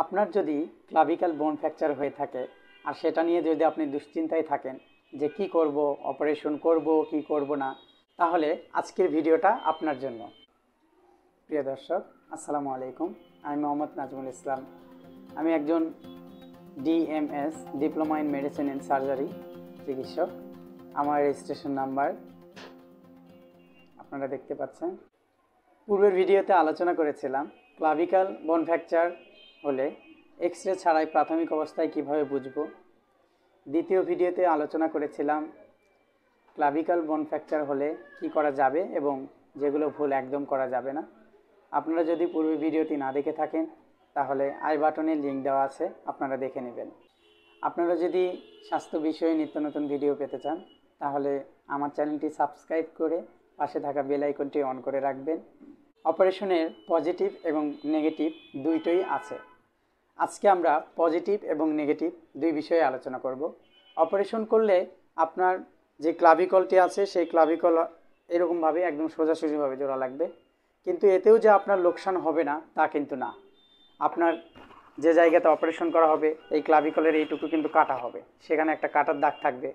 আপনার যদি ক্লাবিক্যাল বোন ফ্র্যাকচার হয়ে থাকে আর সেটা নিয়ে যদি আপনি দুশ্চিন্তায় থাকেন যে কি করব অপারেশন করব কি করব না তাহলে আজকের ভিডিওটা আপনার জন্য প্রিয় দর্শক আসসালামু আলাইকুম আমি মোহাম্মদ নাজমুল ইসলাম আমি একজন DMS diploma in medicine and surgery চিকিৎসক আমার রেজিস্ট্রেশন নাম্বার আপনারা দেখতে পাচ্ছেন পূর্বের ভিডিওতে আলোচনা করেছিলাম ক্লাবিক্যাল বোন ফ্র্যাকচার হলে এক্স রে ছাড়াই প্রাথমিক অবস্থায় কিভাবে বুঝব দ্বিতীয় ভিডিওতে আলোচনা করেছিলাম ক্লাভিক্যাল বোন ফ্র্যাকচার হলে কি করা যাবে এবং যেগুলো ভুল একদম করা যাবে না আপনারা যদি পূর্বে ভিডিওটি না দেখে থাকেন তাহলে আই বাটনে লিঙ্ক দেওয়া আছে আপনারা দেখে নেবেন আপনারা যদি স্বাস্থ্য বিষয়ে নিত্য নতুন ভিডিও পেতে চান তাহলে আমার চ্যানেলটি সাবস্ক্রাইব করে পাশে থাকা বেল আইকনটি অন করে রাখবেন অপারেশনের পজিটিভ এবং নেগেটিভ দুইটাই আছে আজকে আমরা পজিটিভ এবং নেগেটিভ দুই বিষয়ে আলোচনা করব অপারেশন করলে আপনার যে ক্লাভিকলটি আছে সেই ক্লাভিকল এরকমভাবে একদম সোজাসুজিভাবে জোড়া লাগবে কিন্তু এতেও যে আপনার লোকসান হবে না তা কিন্তু না আপনার যে জায়গাতে অপারেশন করা হবে এই ক্লাভিকলের এইটুকু কিন্তু কাটা হবে সেখানে একটা কাটার দাগ থাকবে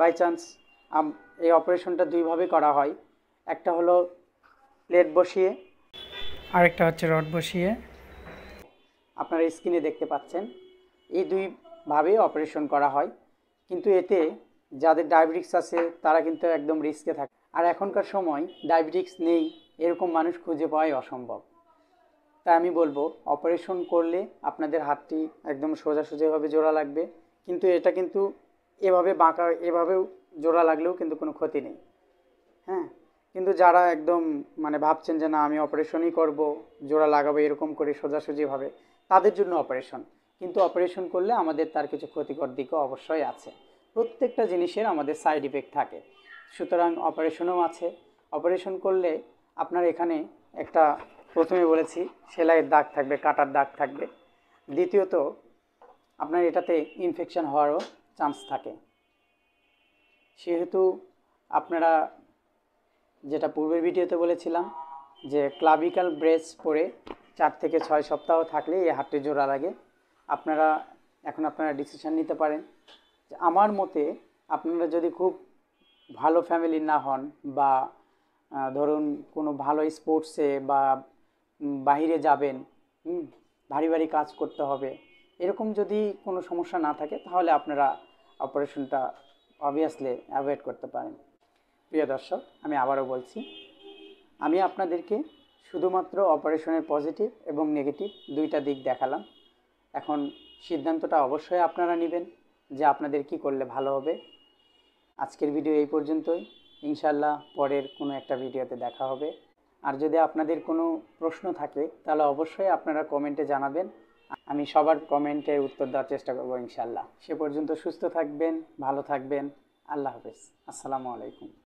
বাই চান্স এই অপারেশনটা দুইভাবে করা হয় একটা হলো প্লেট বসিয়ে আরেকটা হচ্ছে রড বসিয়ে আপনারা স্ক্রিনে দেখতে পাচ্ছেন এই দুইভাবে অপারেশন করা হয় কিন্তু এতে যাদের ডায়াবেটিক্স আছে তারা কিন্তু একদম রিস্কে থাকে আর এখনকার সময় ডায়াবেটিক্স নেই এরকম মানুষ খুঁজে পাওয়াই অসম্ভব তাই আমি বলবো অপারেশন করলে আপনাদের হাতটি একদম সোজাসুজিভাবে জোড়া লাগবে কিন্তু এটা কিন্তু এভাবে বাঁকা এভাবেও জোড়া লাগলেও কিন্তু কোনো ক্ষতি নেই হ্যাঁ কিন্তু যারা একদম মানে ভাবছেন যে না আমি অপারেশনই করব জোড়া লাগাবো এরকম করে সোজাসুজিভাবে তাদের জন্য অপারেশন কিন্তু অপারেশন করলে আমাদের তার কিছু ক্ষতিকর দিকও অবশ্যই আছে প্রত্যেকটা জিনিসের আমাদের সাইড ইফেক্ট থাকে সুতরাং অপারেশনও আছে অপারেশন করলে আপনার এখানে একটা প্রথমে বলেছি সেলাইয়ের দাগ থাকবে কাটার দাগ থাকবে দ্বিতীয়ত আপনার এটাতে ইনফেকশান হওয়ারও চান্স থাকে সেহেতু আপনারা যেটা পূর্বের ভিডিওতে বলেছিলাম যে ক্লাবিক্যাল ব্রেস পরে চার থেকে ছয় সপ্তাহ থাকলে এই হাটটি জোড়া লাগে আপনারা এখন আপনারা ডিসিশান নিতে পারেন আমার মতে আপনারা যদি খুব ভালো ফ্যামিলি না হন বা ধরুন কোনো ভালো স্পোর্টসে বা বাহিরে যাবেন ভারী ভারী কাজ করতে হবে এরকম যদি কোনো সমস্যা না থাকে তাহলে আপনারা অপারেশনটা অবভিয়াসলি অ্যাভয়েড করতে পারেন প্রিয় দর্শক আমি আবারও বলছি আমি আপনাদেরকে শুধুমাত্র অপারেশনের পজিটিভ এবং নেগেটিভ দুইটা দিক দেখালাম এখন সিদ্ধান্তটা অবশ্যই আপনারা নেবেন যে আপনাদের কি করলে ভালো হবে আজকের ভিডিও এই পর্যন্তই ইনশাল্লাহ পরের কোনো একটা ভিডিওতে দেখা হবে আর যদি আপনাদের কোনো প্রশ্ন থাকে তাহলে অবশ্যই আপনারা কমেন্টে জানাবেন আমি সবার কমেন্টের উত্তর দেওয়ার চেষ্টা করবো ইনশাল্লাহ সে পর্যন্ত সুস্থ থাকবেন ভালো থাকবেন আল্লাহ হাফেজ আসসালামু আলাইকুম